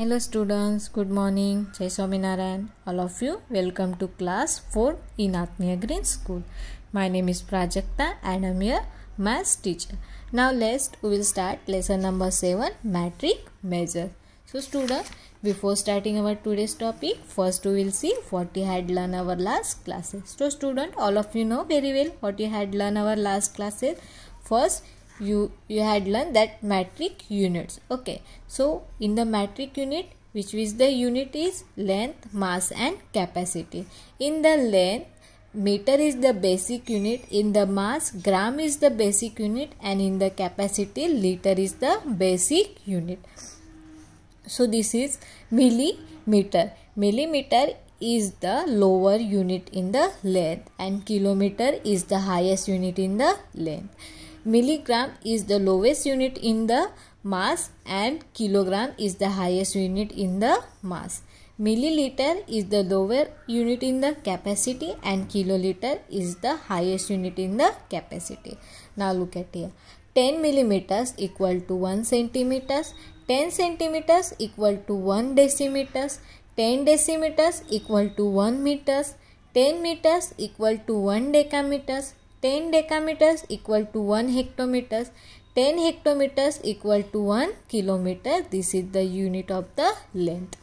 Hello students, good morning. Jai Swaminarayan. All of you, welcome to class 4 in Atmiya Green School. My name is Prajakta and I'm your maths teacher. Now let's we will start lesson number 7 metric measure. So students, before starting our today's topic, first we will see what we had learned our last classes. So student, all of you know very well what you had learned our last classes. First, you you had learned that metric units okay so in the metric unit which is the unit is length mass and capacity in the length meter is the basic unit in the mass gram is the basic unit and in the capacity liter is the basic unit so this is millimeter millimeter is the lower unit in the length and kilometer is the highest unit in the length milligram is the lowest unit in the mass and kilogram is the highest unit in the mass. Milliliter is the lower unit in the capacity and kiloliter is the highest unit in the capacity. Now look at here. 10 millimeters equal to 1 centimeters. 10 centimeters equal to 1 decimeters. 10 decimeters equal to 1 meters. 10 meters equal to 1 decameters. 10 decameters equal to 1 hectometers 10 hectometers equal to 1 kilometer this is the unit of the length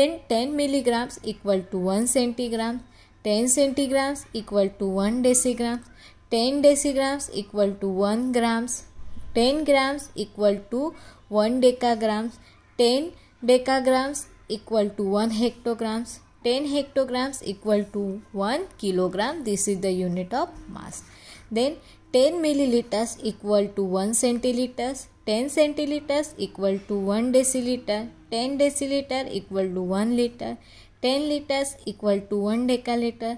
then 10 milligrams equal to 1 centigram 10 centigrams equal to 1 decigram. 10 decigrams equal to 1 grams 10 grams equal to 1 decagrams 10 decagrams equal to 1 hectograms 10 hectograms equal to 1 kilogram. This is the unit of mass. Then 10 milliliters equal to 1 centiliters. 10 centiliters equal to 1 deciliter. 10 deciliter equal to 1 liter. 10 liters equal to 1 decaliter.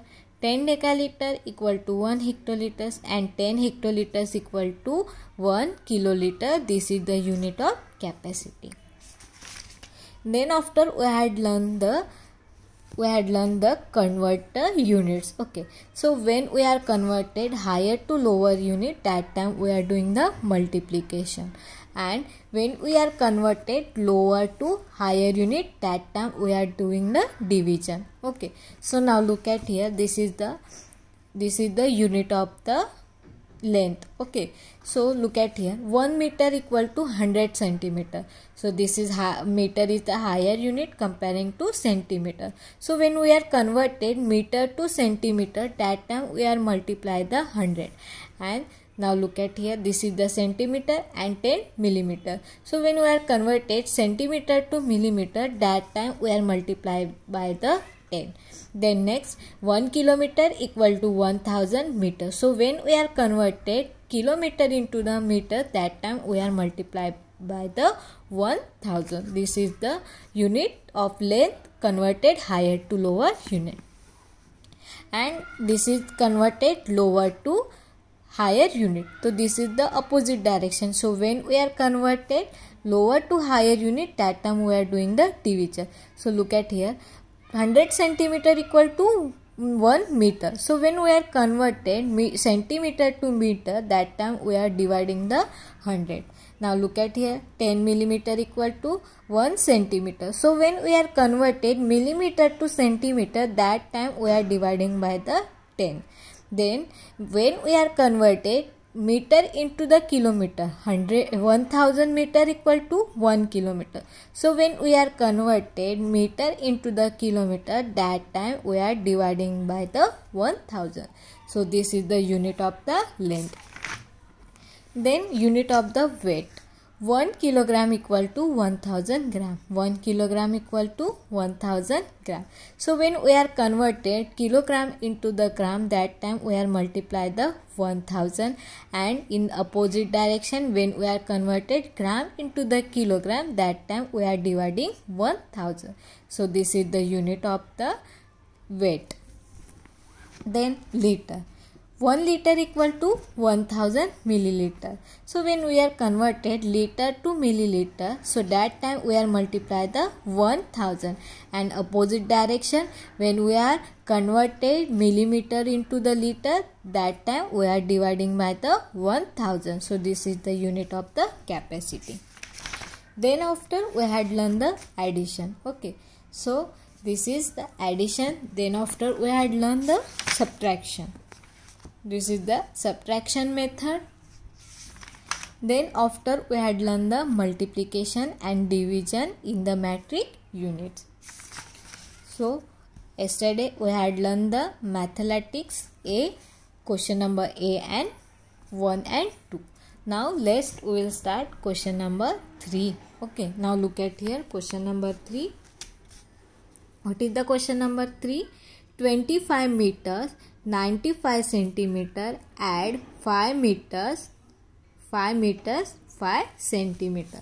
10 decaliter equal to 1 hectoliters and 10 hectoliters equal to 1 kiloliter. This is the unit of capacity. Then after we had learned the we had learned the converter units okay so when we are converted higher to lower unit that time we are doing the multiplication and when we are converted lower to higher unit that time we are doing the division okay so now look at here this is the this is the unit of the length okay so look at here 1 meter equal to 100 centimeter so this is meter is the higher unit comparing to centimeter so when we are converted meter to centimeter that time we are multiply the 100 and now look at here this is the centimeter and 10 millimeter so when we are converted centimeter to millimeter that time we are multiplied by the 10 then next 1 kilometer equal to 1000 meter so when we are converted kilometer into the meter that time we are multiplied by the 1000 this is the unit of length converted higher to lower unit and this is converted lower to higher unit so this is the opposite direction so when we are converted lower to higher unit that time we are doing the division so look at here 100 centimeter equal to 1 meter. So when we are converted me, centimeter to meter that time we are dividing the 100. Now look at here 10 millimeter equal to 1 centimeter. So when we are converted millimeter to centimeter that time we are dividing by the 10. Then when we are converted meter into the kilometer 100 1000 meter equal to 1 kilometer so when we are converted meter into the kilometer that time we are dividing by the 1000 so this is the unit of the length then unit of the weight 1 kilogram equal to 1000 gram 1 kilogram equal to 1000 gram so when we are converted kilogram into the gram that time we are multiply the 1000 and in opposite direction when we are converted gram into the kilogram that time we are dividing 1000 so this is the unit of the weight then liter 1 liter equal to 1000 milliliter. So when we are converted liter to milliliter, so that time we are multiply the 1000 and opposite direction when we are converted millimeter into the liter that time we are dividing by the 1000. So this is the unit of the capacity. Then after we had learned the addition. Okay. So this is the addition. Then after we had learned the subtraction. This is the subtraction method. Then after we had learned the multiplication and division in the metric units. So yesterday we had learned the mathematics A, question number A and 1 and 2. Now let's we will start question number 3. Okay now look at here question number 3. What is the question number 3? 25 meters 95 centimeter add 5 meters 5 meters 5 centimeter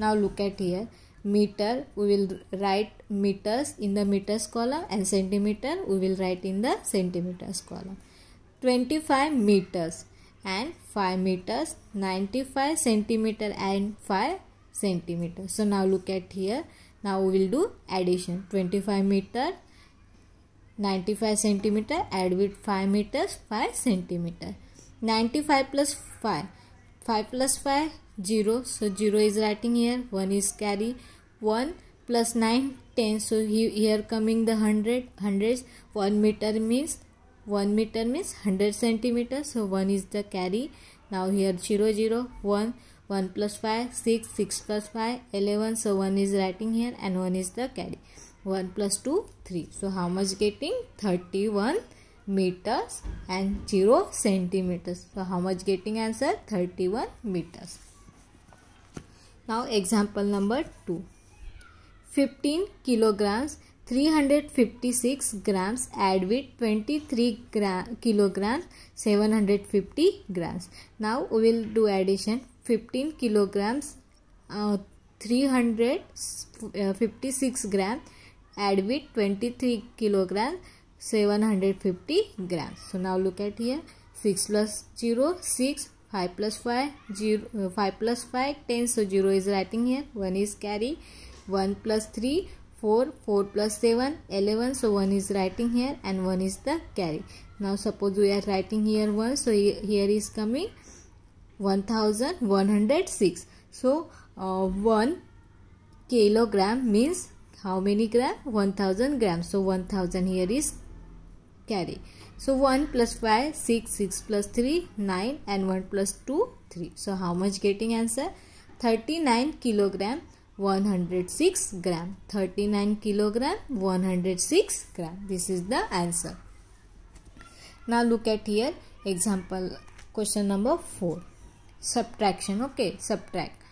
now look at here meter we will write meters in the meters column and centimeter we will write in the centimeters column 25 meters and 5 meters 95 centimeter and 5 centimeter so now look at here now we will do addition 25 meter 95 centimeter add with 5 meters 5 centimeter 95 plus 5 5 plus 5 0 so 0 is writing here 1 is carry 1 plus 9 10 so here coming the 100 hundreds 1 meter means 1 meter means 100 centimeter so 1 is the carry now here 0 0 1 1 plus 5 6 6 plus 5 11 so 1 is writing here and 1 is the carry 1 plus 2 3 so how much getting 31 meters and 0 centimeters so how much getting answer 31 meters now example number 2 15 kilograms 356 grams add with 23 gram, kilograms 750 grams now we will do addition 15 kilograms uh, 356 grams add with 23 kilogram 750 grams so now look at here 6 plus 0 6 5 plus 5 0 uh, 5 plus 5 10 so 0 is writing here 1 is carry 1 plus 3 4 4 plus 7 11 so 1 is writing here and 1 is the carry now suppose we are writing here 1 so here is coming 1106 so uh, 1 kilogram means how many gram 1000 gram. so 1000 here is carry so 1 plus 5 6 6 plus 3 9 and 1 plus 2 3 so how much getting answer 39 kilogram 106 gram 39 kilogram 106 gram this is the answer now look at here example question number 4 subtraction okay subtract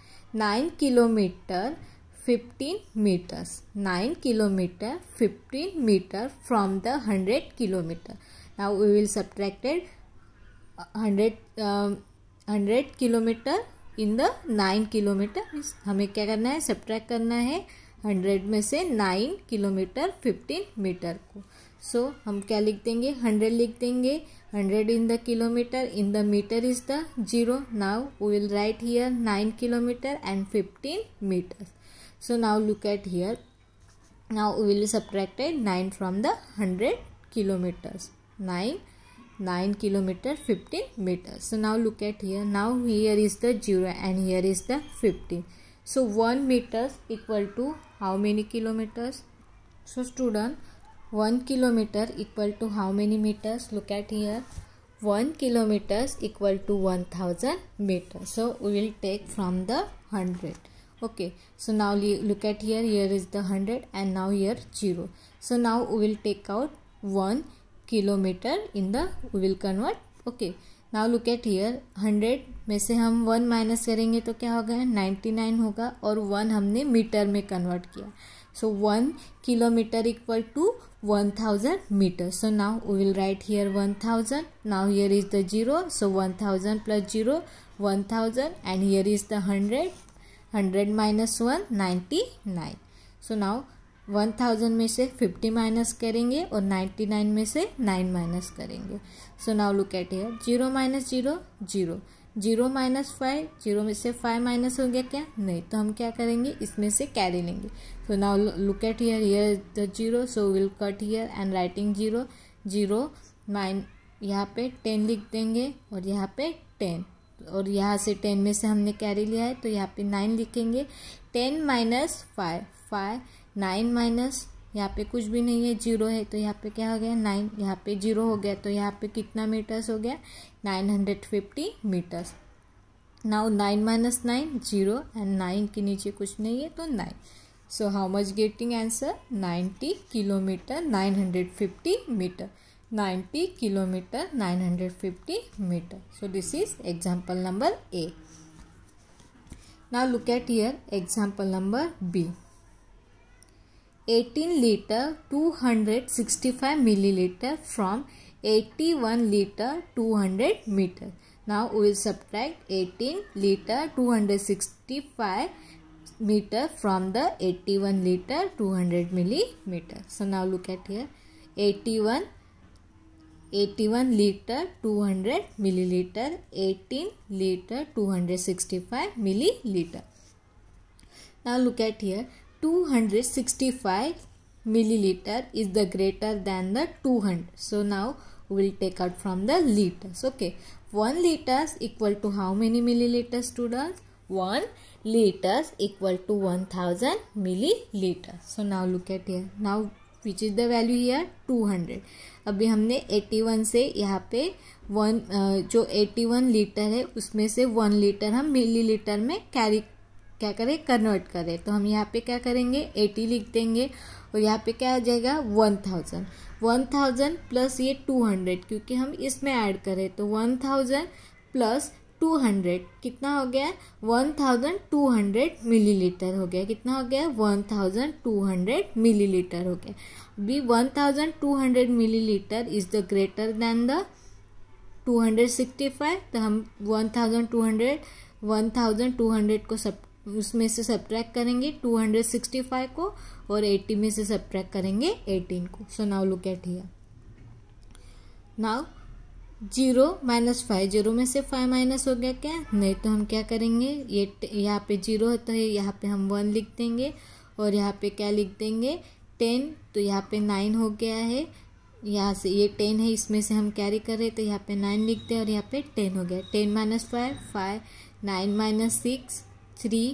9 kilometer fifteen metres nine kilometre fifteen metre from the hundred kilometre now we will subtracted hundred hundred kilometre in the nine kilometre हमें क्या करना है subtract करना है hundred में से nine kilometre fifteen metre को सो so, हम क्या लिख देंगे हंड्रेड लिख देंगे hundred in the kilometre in the metre is the zero now we will write here nine kilometre and fifteen metres so now look at here now we will subtract 9 from the 100 kilometers 9 9 kilometer 15 meters so now look at here now here is the 0 and here is the 15 so 1 meters equal to how many kilometers so student 1 kilometer equal to how many meters look at here 1 kilometers equal to 1000 meters so we will take from the 100 okay so now look at here here is the 100 and now here 0 so now we will take out 1 kilometer in the we will convert okay now look at here hundred में से हम one minus करेंगे तो क्या होगा ninety nine होगा और one हमने मीटर में कन्वर्ट किया so one kilometre equal to one thousand metre so now we will write here one thousand now here is the zero so one thousand plus zero one thousand and here is the hundred hundred minus one ninety nine so now one thousand में से fifty minus करेंगे और ninety nine में से nine minus करेंगे so now look at here zero minus zero zero zero minus five zero में से five minus हो गया क्या नहीं तो हम क्या करेंगे इसमें से कैरी लेंगे so now look at here here the zero so will cut here and writing zero zero minus यहाँ पे टेन लिख देंगे और यहाँ पे टेन और यहाँ से टेन में से हमने कैरी लिया है तो यहाँ पे नाइन लिखेंगे ten minus five five nine minus यहाँ पे कुछ भी नहीं है जीरो है तो यहाँ पे क्या हो गया नाइन यहाँ पे जीरो हो गया तो यहाँ पे कितना मीटर्स हो गया nine hundred fifty metres now nine minus nine zero and nine के नीचे कुछ नहीं है तो nine so how much getting answer ninety kilometre nine hundred fifty metre 90 kilometer 950 meter so this is example number a now look at here example number b 18 liter 265 milliliter from 81 liter 200 meter now we will subtract 18 liter 265 meter from the 81 liter 200 millimeter so now look at here 81 81 liter 200 milliliter 18 liter 265 milliliter now look at here 265 milliliter is the greater than the 200 so now we will take out from the liters okay 1 liters equal to how many milliliters students 1 liters equal to 1000 milliliter so now look at here now which is the value here two hundred अभी हमने eighty one से यहाँ पे one जो eighty one litre है उसमें से one litre हम मिली लीटर में कैरी क्या करें कन्वर्ट करें तो हम यहाँ पे क्या करेंगे एटी लिख देंगे और यहाँ पे क्या आ जाएगा one thousand one thousand plus ये टू हंड्रेड क्योंकि हम इसमें ऐड करें तो one thousand plus two hundred कितना हो गया one thousand two hundred millilitre हो गया कितना हो गया one thousand two hundred millilitre हो गया B one thousand two hundred millilitre is the greater than the two hundred sixty five तो हम one thousand two hundred one thousand two hundred को सब उसमें से सब्ट्रैक्ट करेंगे to hundred sixty five को और एट्टी में से सब्ट्रैक्ट करेंगे एटीन को so now look at here now zero minus five zero में से फाइव माइनस हो गया क्या नहीं तो हम क्या करेंगे ये यहाँ पे जीरो होता है तो यहाँ पे हम वन लिख देंगे और यहाँ पे क्या लिख देंगे टेन तो यहाँ पे नाइन हो गया है यहाँ से ये टेन है इसमें से हम कैरी कर रहे हैं तो यहाँ पे नाइन लिखते हैं और यहाँ पे टेन हो गया ten minus five five nine minus six three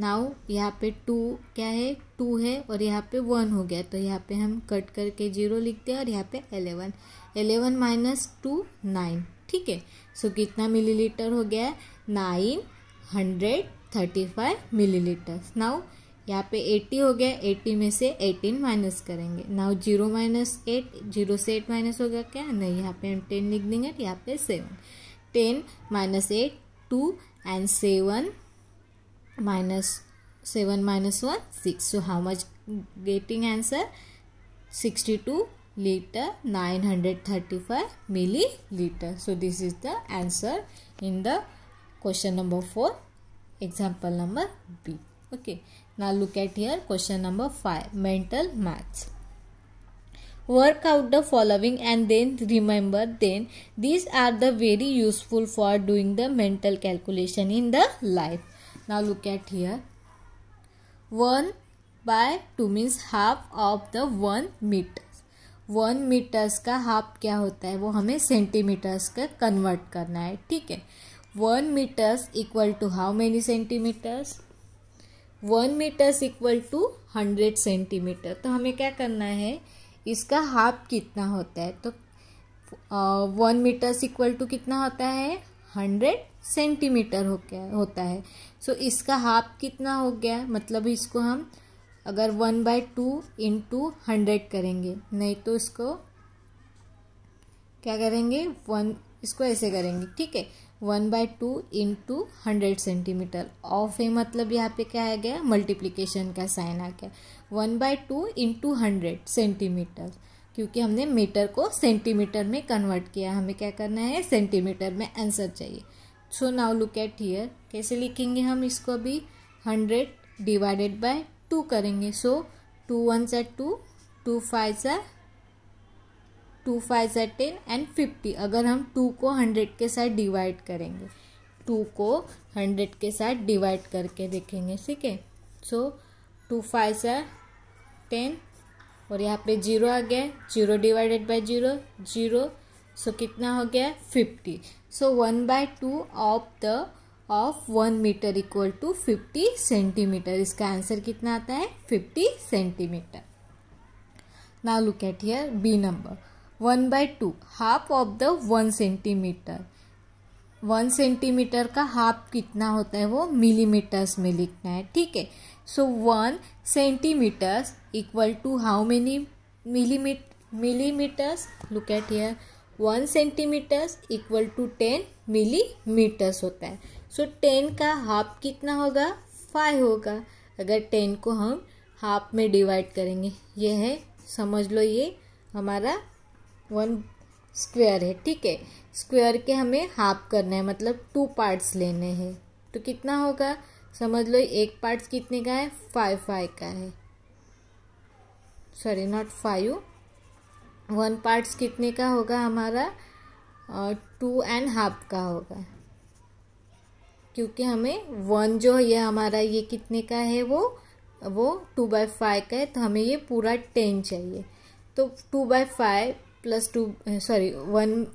now यहाँ पे टू क्या है टू है और यहाँ पे वन हो गया तो यहाँ पे हम कट करके जीरो लिखते हैं और यहाँ पे eleven eleven minus two nine ठीक है सो कितना मिलीलीटर हो गया है nine hundred thirty five millilitre now यहाँ पे एट्टी हो गया एट्टी में से एटीन माइनस करेंगे now zero minus eight zero से एट माइनस हो गया क्या नहीं यहाँ पे हम टेन लिख देंगे यहाँ पे seven ten minus eight two and seven minus 7 minus 1 6 so how much getting answer 62 liter 935 milliliter so this is the answer in the question number 4 example number b okay now look at here question number 5 mental maths work out the following and then remember then these are the very useful for doing the mental calculation in the life now look at here 1 by 2 means half of the 1 meter one metres का half क्या होता है वो हमें centimetres का convert करना है ठीक है one metres equal to how many centimetres one metres equal to hundred centimetre तो हमें क्या करना है इसका हाफ कितना होता है तो वन मीटर्स इक्वल टू कितना होता है हंड्रेड सेंटीमीटर हो गया होता है सो so, इसका हाफ कितना हो गया मतलब इसको हम अगर one by two into hundred करेंगे नहीं तो इसको क्या करेंगे वन इसको ऐसे करेंगे ठीक है one by two into hundred centimetre of है मतलब यहाँ पे क्या आ गया मल्टीप्लिकेशन का साइन आ गया one by two into hundred centimetre क्योंकि हमने मीटर को सेंटीमीटर में कन्वर्ट किया हमें क्या करना है सेंटीमीटर में आंसर चाहिए so now look at here कैसे लिखेंगे हम इसको अभी हंड्रेड डिवाइडेड बाय टू करेंगे सो टू वन सा टू टू फाइव सा टू फाइव सा टेन एंड फिफ्टी अगर हम टू को हंड्रेड के साथ डिवाइड करेंगे टू को हंड्रेड के साथ डिवाइड करके देखेंगे ठीक है सो टू फाइव सा टेन और यहाँ पे जीरो आ गया zero divided by zero zero so so, कितना हो गया fifty so one by two of the of one metre equal to fifty centimetre इसका आंसर कितना आता है fifty centimetre now look at here B number one by two half of the one centimetre one centimetre का half कितना होता है वो millimetres में लिखना है ठीक है so one centimetres equal to how many millimetre millimetres look at here one centimetres equal to ten millimetres होता है सो so, टेन का हाफ कितना होगा फाइव होगा अगर टेन को हम हाफ में डिवाइड करेंगे ये है समझ लो ये हमारा वन स्क्वायर है ठीक है स्क्वायर के हमें हाफ करना है मतलब टू पार्ट्स लेने हैं तो कितना होगा समझ लो एक पार्ट्स कितने का है फाइव फाइव का है sorry not five one parts कितने का होगा हमारा टू एंड हाफ का होगा क्योंकि हमें वन जो ये हमारा ये कितने का है वो वो टू बाई फाइव का है तो हमें ये पूरा टेन चाहिए तो two by five plus two sorry one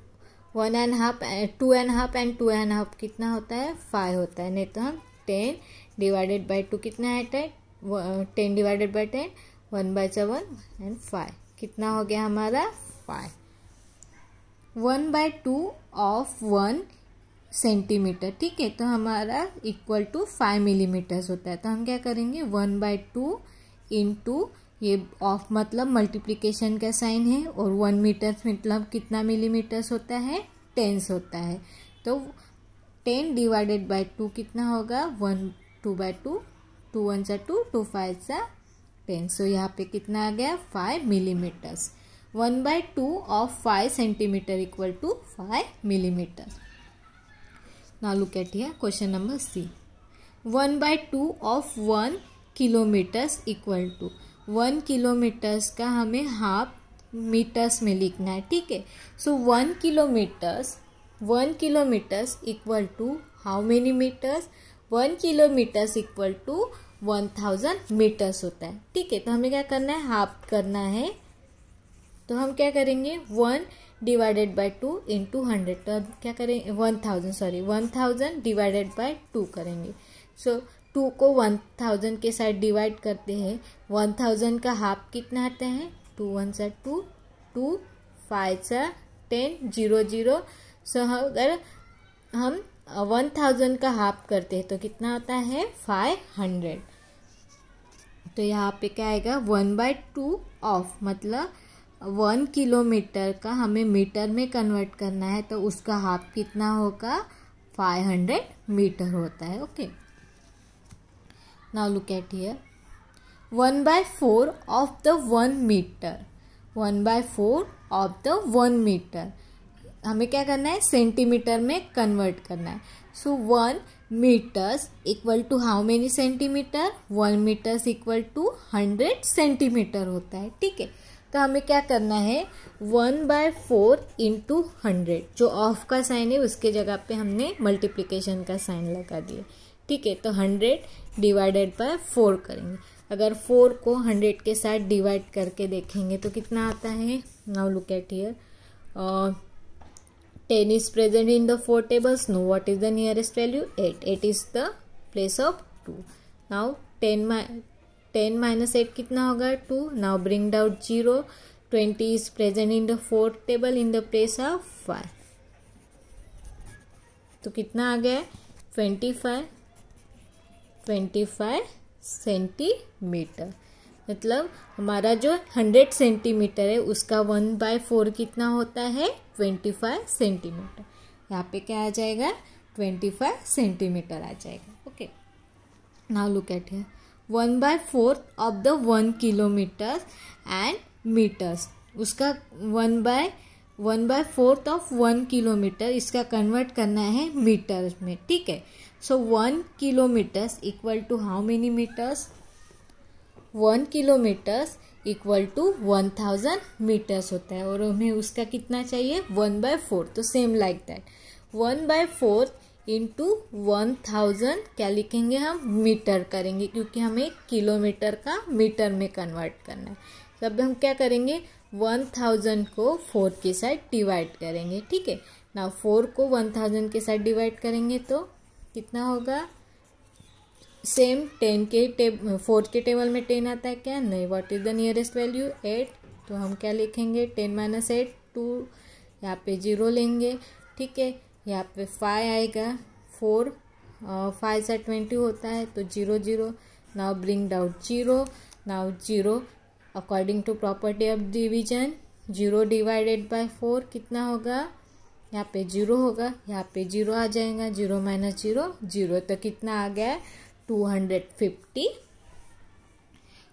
one and half two and half and two and half कितना होता है फाइव होता है नहीं तो हम टेन डिवाइडेड बाई टू कितना है ten ten divided by ten one by seven and five कितना हो गया हमारा five one by two of one centimetre ठीक है तो हमारा इक्वल टू फाइव मिलीमीटर्स होता है तो हम क्या करेंगे one by two into ये ऑफ मतलब मल्टीप्लीकेशन का साइन है और वन मीटर मतलब कितना मिलीमीटर्स होता है टेंस होता है तो टेन डिवाइडेड बाय टू कितना होगा one two by two two one सा टू टू फाइव सा टेन सो यहाँ पे कितना आ गया five millimetres one by two of five centimetre equal to five millimetre ना look at here question number C one by two of one kilometres equal to one kilometres का हमें half metres में लिखना है ठीक है so one kilometres one kilometres equal to how many metres one kilometres equal to one thousand metres होता है ठीक है तो हमें क्या करना है हाफ करना है तो हम क्या करेंगे one divided by two into hundred तो हम क्या करेंगे one thousand sorry one thousand divided by two करेंगे सो so, टू को वन थाउजेंड के साथ डिवाइड करते हैं वन थाउजेंड का हाफ कितना आता है टू वन सा टू टू फाइव सा टेन जीरो जीरो सो अगर हम वन uh, थाउजेंड का हाफ करते हैं तो कितना आता है फाइव हंड्रेड तो यहाँ पे क्या आएगा वन बाय टू ऑफ मतलब वन किलोमीटर का हमें मीटर में कन्वर्ट करना है तो उसका हाफ कितना होगा फाइव हंड्रेड मीटर होता है okay now look at here one by four of the one metre one by four of the one metre हमें क्या करना है सेंटीमीटर में कन्वर्ट करना है so one metres equal to how many centimetre one metres equal to hundred centimetre होता है ठीक है तो हमें क्या करना है one by four into hundred जो ऑफ का साइन है उसके जगह पे हमने मल्टीप्लिकेशन का साइन लगा दिया ठीक है तो हंड्रेड डिवाइडेड बाय फोर करेंगे अगर फोर को हंड्रेड के साथ डिवाइड करके देखेंगे तो कितना आता है now look at here 10 is present in the four tables. Now what is the nearest value? 8. 8 is the place of 2. Now 10, mi 10 minus 8 कितना होगा 2. Now bring out 0. 20 is present in the 4 table in the place of 5. तो कितना आ गया 25 25 centimeter मतलब हमारा जो 100 centimetre है उसका वन बाय फोर कितना होता है ट्वेंटी फाइव सेंटीमीटर यहाँ पे क्या आ जाएगा ट्वेंटी फाइव सेंटीमीटर आ जाएगा okay now look at here one by fourth of the one kilometre and metres उसका one by one by fourth of one kilometre इसका कन्वर्ट करना है मीटर्स में ठीक है so one kilometres equal to how many metres one kilometres equal to one thousand metres होता है और हमें उसका कितना चाहिए वन बाय फोर तो same like that one by in into one thousand क्या लिखेंगे हम मीटर करेंगे क्योंकि हमें किलोमीटर का मीटर में कन्वर्ट करना है तब तो हम क्या करेंगे वन थाउजेंड को फोर के साथ डिवाइड करेंगे ठीक है ना फोर को वन थाउजेंड के साथ डिवाइड करेंगे तो कितना होगा सेम टेन के टेब फोर के टेबल में टेन आता है क्या नहीं what is the nearest value eight तो हम क्या लिखेंगे टेन माइनस एट टू यहाँ पे जीरो लेंगे ठीक है यहाँ पे फाइव आएगा फोर फाइव से ट्वेंटी होता है तो zero zero now bring down zero now zero according to property of division zero divided by four कितना होगा यहाँ पे जीरो होगा यहाँ पे जीरो आ जाएगा जीरो माइनस जीरो जीरो तो कितना आ गया है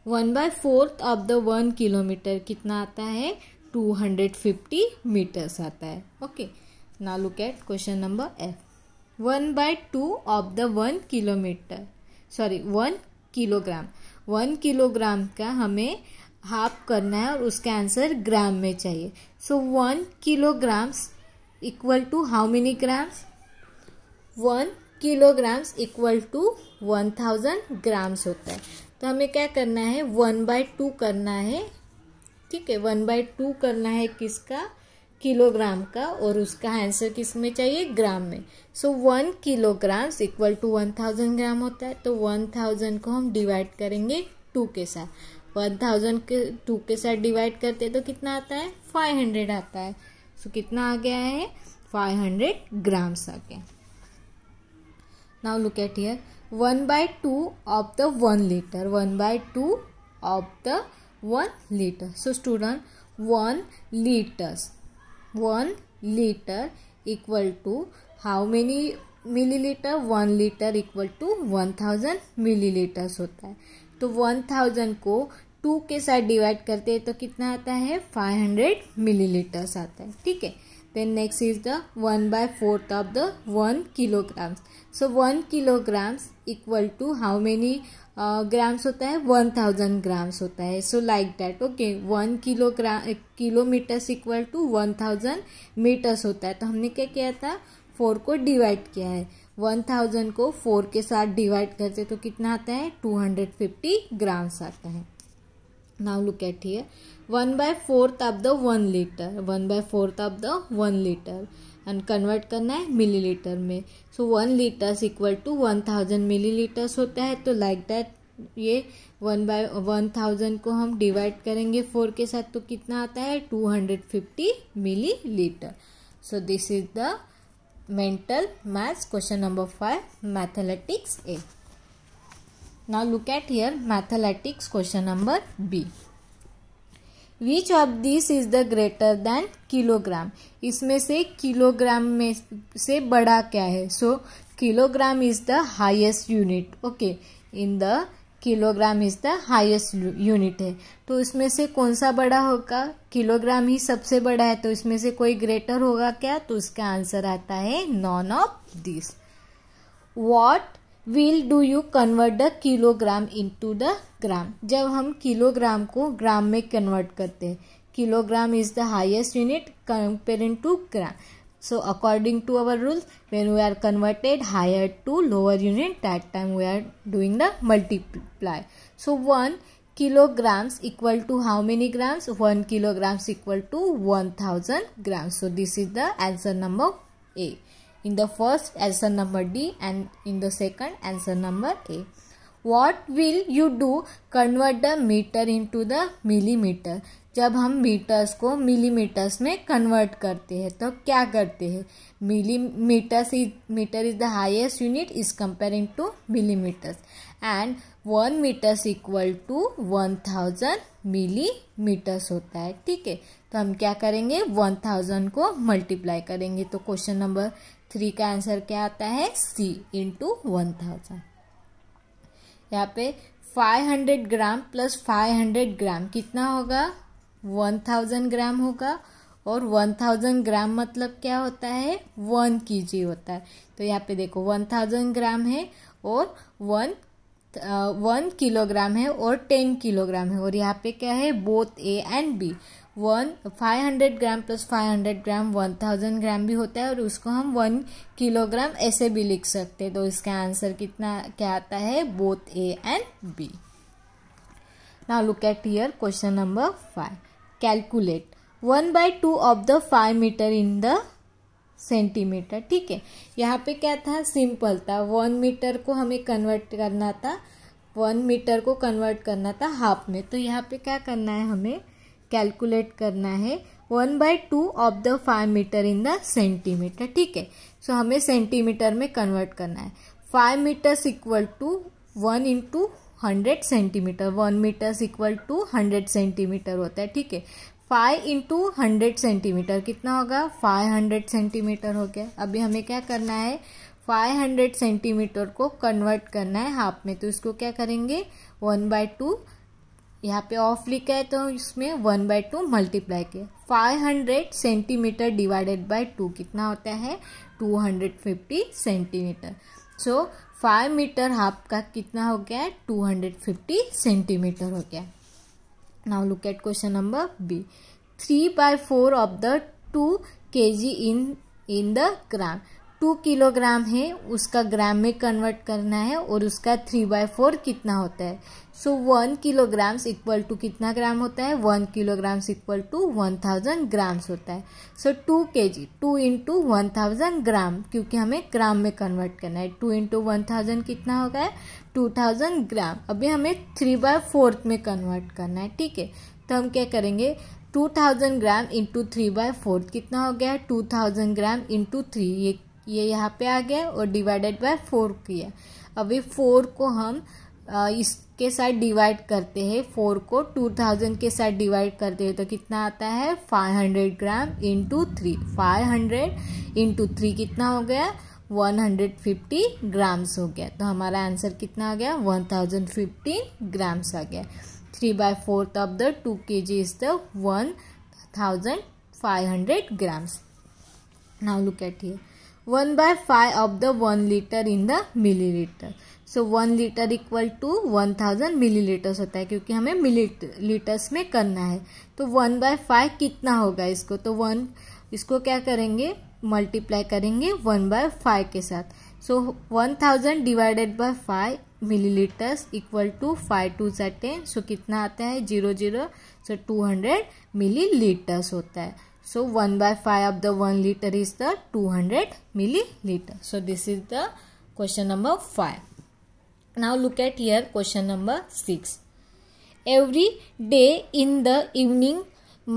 one by fourth of the one kilometre कितना आता है टू हंड्रेड फिफ्टी मीटर्स आता है ओके ना look at question number F one by two of the one kilometre sorry one kilogram one kilogram का हमें हाफ करना है और उसका आंसर ग्राम में चाहिए so one kilograms equal to how many grams one kilograms equal to one thousand grams होता है तो हमें क्या करना है वन बाय टू करना है ठीक है वन बाय टू करना है किसका किलोग्राम का और उसका आंसर किस में चाहिए ग्राम में so one kilogram equal to one thousand gram होता है तो वन थाउजेंड को हम डिवाइड करेंगे टू के साथ वन थाउजेंड के टू के साथ डिवाइड करते तो कितना आता है फाइव हंड्रेड आता है सो so, कितना आ गया है फाइव हंड्रेड ग्राम्स आ गया now look at here 1 by 2 of the 1 liter 1 by 2 of the 1 liter so student 1 liters 1 liter equal to how many milliliter 1 liter equal to 1000 milliliters होता है तो 1000 को 2 के साथ डिवाइड करते हैं तो कितना आता है 500 मिलीलीटर्स आता है ठीक है Then next is the 1 by 4th of the 1 kilograms. So 1 kilograms equal to how many grams uh, होता है वन थाउजेंड ग्राम्स होता है so like that okay one kilogram kilometres equal to one thousand metres होता है तो हमने क्या किया था फोर को डिवाइड किया है वन थाउजेंड को फोर के साथ डिवाइड करते तो कितना आता है टू हंड्रेड फिफ्टी ग्राम्स आता है now look at here one by fourth of the one litre one by fourth of the one litre and convert करना है मिलीलीटर में so one litres equal to one thousand millilitres होता है तो like like that ये one by one thousand को हम divide करेंगे फोर के साथ तो कितना आता है two hundred fifty millilitre so this is the mental maths question number five mathematics A Now look at here mathematics question number B. Which of these is the greater than kilogram? इसमें से kilogram में से बड़ा क्या है so kilogram is the highest unit okay in the kilogram is the highest unit है तो इसमें से कौन सा बड़ा होगा किलोग्राम ही सबसे बड़ा है तो इसमें से कोई ग्रेटर होगा क्या तो इसका आंसर आता है none of this what will do you convert the kilogram into the gram जब हम किलोग्राम को ग्राम में कन्वर्ट करते हैं kilogram is the highest unit comparing to gram so according to our rules when we are converted higher to lower unit that time we are doing the multiply so one kilograms equal to how many grams one kilograms equal to one thousand grams so this is the answer number eight in the first answer number D and in the second answer number A. What will you do? Convert the meter into the millimeter. जब हम metres को millimetres में convert करते हैं तो क्या करते हैं millimetres metre is the highest unit is comparing to millimetres and one metres equal to one thousand millimetres होता है ठीक है तो हम क्या करेंगे वन थाउजेंड को मल्टीप्लाई करेंगे तो क्वेश्चन नंबर थ्री का आंसर क्या आता है सी इंटू वन थाउजेंड यहाँ पे five hundred gram plus five hundred gram कितना होगा वन थाउजेंड ग्राम होगा और वन थाउजेंड ग्राम मतलब क्या होता है वन के जी होता है तो यहाँ पे देखो वन थाउजेंड ग्राम है और वन वन किलोग्राम है और टेन किलोग्राम है और यहाँ पे क्या है both A and B one five hundred gram plus five hundred gram one thousand gram भी होता है और उसको हम वन किलोग्राम ऐसे भी लिख सकते हैं तो इसका आंसर कितना क्या आता है both A and B now look at here question number five calculate one by two of the five metre in the centimetre ठीक है यहाँ पे क्या था सिंपल था वन मीटर को हमें कन्वर्ट करना था वन मीटर को कन्वर्ट करना था हाफ में तो यहाँ पे क्या करना है हमें कैलकुलेट करना है one by two of the five metre in the centimetre ठीक है सो हमें सेंटीमीटर में कन्वर्ट करना है five metres equal to one into hundred centimetre one metres equal to hundred centimetre होता है ठीक है फाइव इंटू हंड्रेड सेंटीमीटर कितना होगा फाइव हंड्रेड सेंटीमीटर हो गया अभी हमें क्या करना है फाइव हंड्रेड सेंटीमीटर को कन्वर्ट करना है हाफ में तो इसको क्या करेंगे वन बाय टू यहाँ पे ऑफ लिखा है तो इसमें वन बाय टू मल्टीप्लाई के five hundred centimetre divided by two कितना होता है two hundred fifty centimetre so five metre half का कितना हो गया है टू हंड्रेड फिफ्टी सेंटीमीटर हो गया Now look at question number B. 3 by 4 of the 2 kg in, in the gram. Two kilogram है उसका ग्राम में कन्वर्ट करना है और उसका थ्री बाय फोर कितना होता है so one kilograms equal to कितना ग्राम होता है one kilograms equal to one thousand grams होता है so two K G two into one thousand gram क्योंकि हमें ग्राम में कन्वर्ट करना है टू इंटू वन थाउजेंड कितना होगा है टू थाउजेंड ग्राम अभी हमें थ्री बाय फोर्थ में कन्वर्ट करना है ठीक है तो हम क्या करेंगे two thousand gram into three by fourth कितना हो गया है two thousand gram into three ये ये यहाँ पे आ गया और डिवाइडेड बाय फोर किया अभी फोर को हम इसके साथ डिवाइड करते हैं फोर को टू थाउजेंड के साथ डिवाइड करते हैं तो कितना आता है five hundred gram into three five hundred into three कितना हो गया वन हंड्रेड फिफ्टी ग्राम्स हो गया तो हमारा आंसर कितना आ गया वन थाउजेंड फिफ्टी ग्राम्स आ गया three by fourth of the two K G is the one thousand five hundred grams now look at here one by five of the one litre in the millilitre so one litre equal to one thousand millilitres होता है क्योंकि हमें मिली litres में करना है तो one by five कितना होगा इसको तो वन इसको क्या करेंगे मल्टीप्लाई करेंगे वन बाय फाइव के साथ so one thousand divided by five millilitres equal to five two सा टेन सो कितना आता है zero zero so two hundred millilitres होता है So 1 by 5 of the 1 liter is the 200 milliliter. So this is the question number 5. Now look at here question number 6. Every day in the evening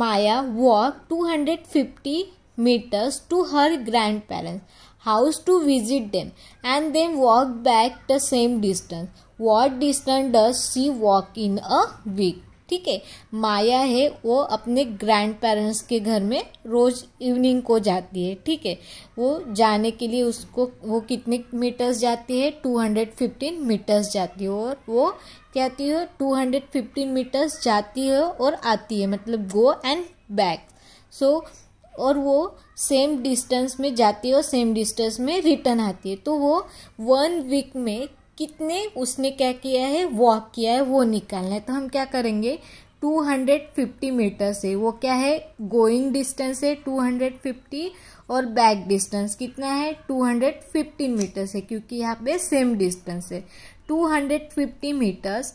Maya walked 250 meters to her grandparents' house to visit them and then walked back the same distance. What distance does she walk in a week? ठीक है माया है वो अपने grand parents के घर में रोज़ evening को जाती है ठीक है वो जाने के लिए उसको वो कितने मीटर्स जाती है टू हंड्रेड फिफ्टीन मीटर्स जाती है और वो कहती है टू हंड्रेड फिफ्टीन मीटर्स जाती है और आती है मतलब गो एंड बैक सो और वो सेम डिस्टेंस में जाती है और सेम डिस्टेंस में रिटर्न आती है तो वो वन वीक में कितने उसने क्या किया है वॉक किया है वो निकालना है तो हम क्या करेंगे 250 मीटर से वो क्या है गोइंग डिस्टेंस है 250 और बैक डिस्टेंस कितना है 215 मीटर से क्योंकि यहाँ पे सेम डिस्टेंस है 250 मीटर्स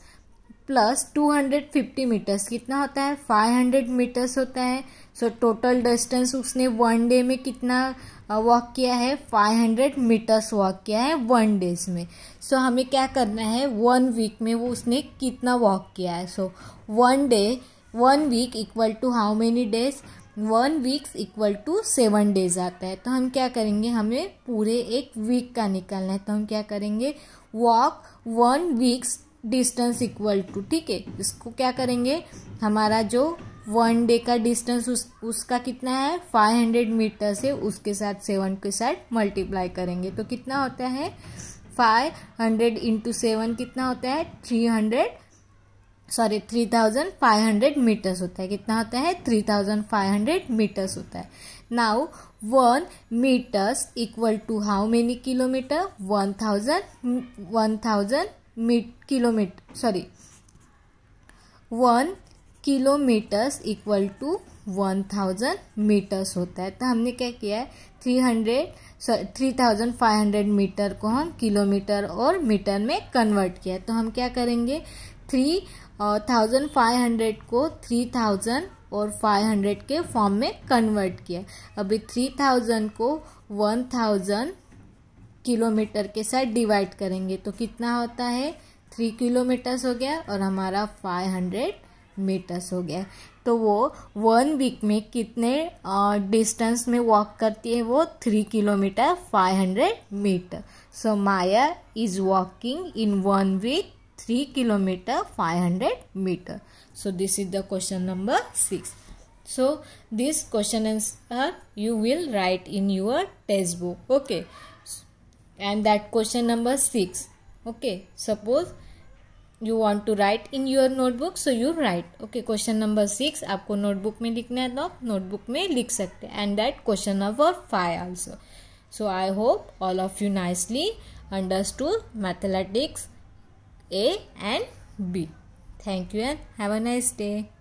प्लस 250 मीटर्स कितना होता है 500 मीटर्स होता है सो टोटल डिस्टेंस उसने वन डे में कितना वॉक uh, किया है 500 मीटर्स वॉक किया है वन डेज में सो so, हमें क्या करना है वन वीक में वो उसने कितना वॉक किया है so one day one week equal to how many days one weeks equal to seven days आता है तो हम क्या करेंगे हमें पूरे एक वीक का निकालना है तो हम क्या करेंगे walk one weeks distance equal to ठीक है इसको क्या करेंगे हमारा जो वन डे का डिस्टेंस उस उसका कितना है फाइव हंड्रेड मीटर से उसके साथ सेवन के साथ मल्टीप्लाई करेंगे तो कितना होता है फाइव हंड्रेड इंटू सेवन कितना होता है three hundred sorry three thousand five hundred meters होता है कितना होता है three thousand five hundred meters होता है now one metres equal to how many kilometer one thousand one thousand meet kilometer sorry one kilometres equal to one thousand metres होता है तो हमने क्या किया है three hundred three thousand five hundred meter को हम किलोमीटर और मीटर में कन्वर्ट किया तो हम क्या करेंगे थ्री थाउजेंड फाइव हंड्रेड को थ्री थाउजेंड और फाइव हंड्रेड के फॉर्म में कन्वर्ट किया अभी थ्री थाउजेंड को वन थाउजेंड किलोमीटर के साथ डिवाइड करेंगे तो कितना होता है थ्री किलोमीटर्स हो गया और हमारा फाइव हंड्रेड मीटर्स हो गया तो वो वन वीक में कितने डिस्टेंस में वॉक करती है वो three kilometre five hundred metre so Maya is walking in one week three kilometre five hundred metre so this is the question number six so this question answer you will write in your textbook okay and that question number six okay suppose you want to write in your notebook so you write okay question number six आपको notebook में लिखना है तो आप notebook में लिख सकते हैं and that question number five also so I hope all of you nicely understood mathematics A and B thank you and have a nice day